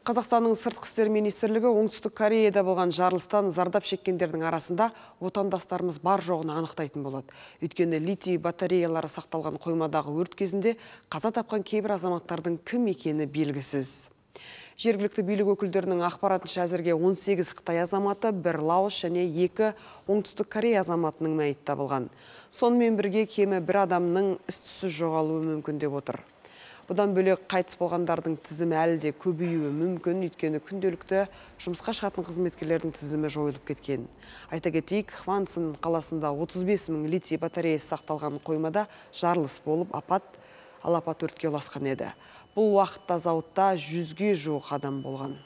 Қазақстанның сыртқы істер министрлігі оңтүстік Кореяда болған жарылыстан зардап шеккендердің арасында отандастарымыз бар жоғын анықтайтын болады. Өткені литий батареялары сақталған қоймадағы өрт кезінде қаза тапқан кейбір азаматтардың кім екені белгісіз. Жергілікті билік өкілдерінің ақпаратын шәзірге 18 Қытай азаматы, бір Лаос және екі оңтүстік Корея азаматының мәйтті табылған. Сонымен бірге кемі бір адамның істісі жоғалуы мүмкін деп отыр бұдан бөлек қайтыс болғандардың тізімі әлі де көбеюі мүмкін өйткені күнделікті жұмысқа шығатын қызметкерлердің тізімі жойылып кеткен айта кетейік хвансон қаласында 35 мың литий батареясы сақталған қоймада жарылыс болып апат алапат өртке ұласқан еді бұл уақытта зауытта жүзге жуық адам болған